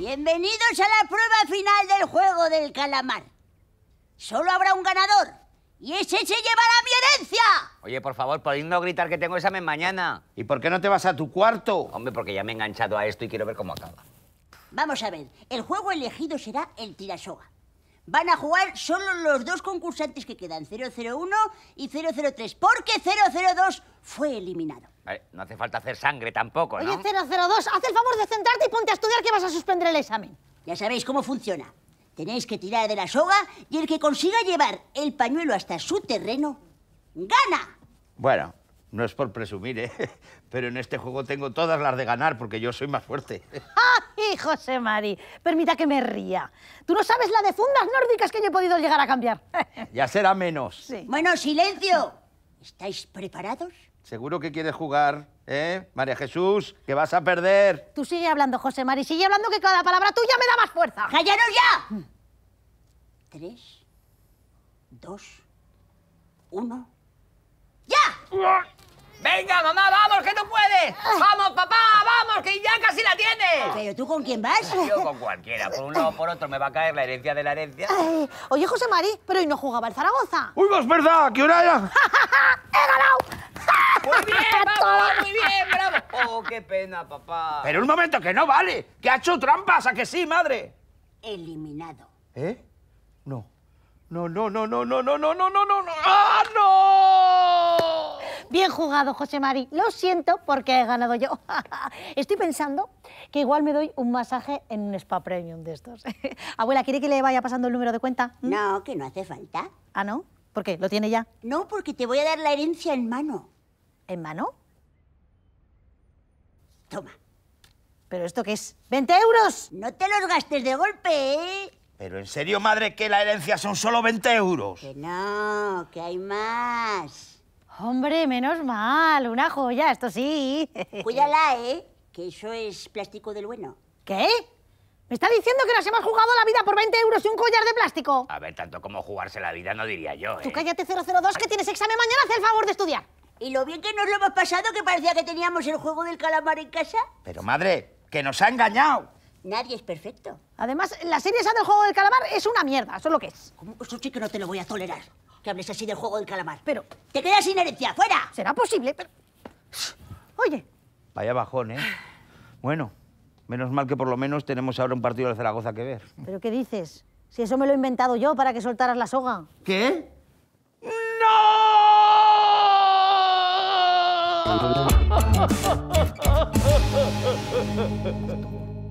Bienvenidos a la prueba final del juego del calamar. Solo habrá un ganador y ese se llevará mi herencia. Oye, por favor, podéis no gritar que tengo examen mañana. ¿Y por qué no te vas a tu cuarto? Hombre, porque ya me he enganchado a esto y quiero ver cómo acaba. Vamos a ver, el juego elegido será el tirasoga van a jugar solo los dos concursantes que quedan, 001 y 003, porque 002 fue eliminado. no hace falta hacer sangre tampoco, ¿no? Oye, 002, haz el favor de centrarte y ponte a estudiar que vas a suspender el examen. Ya sabéis cómo funciona. Tenéis que tirar de la soga y el que consiga llevar el pañuelo hasta su terreno, gana. Bueno, no es por presumir, ¿eh? Pero en este juego tengo todas las de ganar porque yo soy más fuerte. ¡Ah! José Mari, permita que me ría. Tú no sabes la de fundas nórdicas que yo he podido llegar a cambiar. Ya será menos. Bueno, silencio. ¿Estáis preparados? Seguro que quieres jugar, ¿eh? María Jesús, que vas a perder. Tú sigue hablando, José Mari, sigue hablando que cada palabra tuya me da más fuerza. ¡Callaros ya! Tres, dos, uno... ¡Ya! ¡Venga, mamá, vamos, que no puedo! ¡Vamos, papá! ¡Vamos! ¡Que ya casi la tienes! ¿Pero tú con quién vas? Yo con cualquiera. Por un lado o por otro me va a caer la herencia de la herencia. oye, José Mari, pero hoy no jugaba el Zaragoza. ¡Uy, es verdad! ¿Qué hora era? ¡He ganado! ¡Muy bien, papá! ¡Muy bien, bravo! ¡Oh, qué pena, papá! Pero un momento, que no vale. Que ha hecho trampas, ¿a que sí, madre? Eliminado. ¿Eh? No. No, no, no, no, no, no, no, no, no, no. ¡Ah, no! Bien jugado, José Mari. Lo siento porque he ganado yo. Estoy pensando que igual me doy un masaje en un spa premium de estos. Abuela, ¿quiere que le vaya pasando el número de cuenta? ¿Mm? No, que no hace falta. ¿Ah, no? ¿Por qué? ¿Lo tiene ya? No, porque te voy a dar la herencia en mano. ¿En mano? Toma. ¿Pero esto qué es? ¡20 euros! No te los gastes de golpe, ¿eh? Pero en serio, madre, que la herencia son solo 20 euros. Que no, que hay más. Hombre, menos mal, una joya, esto sí. Cuídala, ¿eh? Que eso es plástico del bueno. ¿Qué? ¿Me está diciendo que nos hemos jugado la vida por 20 euros y un collar de plástico? A ver, tanto como jugarse la vida no diría yo, ¿eh? Tú cállate 002 que tienes examen mañana, haz el favor de estudiar. ¿Y lo bien que nos lo hemos pasado que parecía que teníamos el juego del calamar en casa? Pero madre, que nos ha engañado. Nadie es perfecto. Además, la serie esa del juego del calamar es una mierda, eso es lo que es. ¿Cómo? Eso sí que no te lo voy a tolerar que hables así del juego del calamar. Pero... ¡Te quedas sin herencia! ¡Fuera! Será posible, pero... Oye. Vaya bajón, ¿eh? Bueno, menos mal que por lo menos tenemos ahora un partido de Zaragoza que ver. ¿Pero qué dices? Si eso me lo he inventado yo para que soltaras la soga. ¿Qué? ¡No!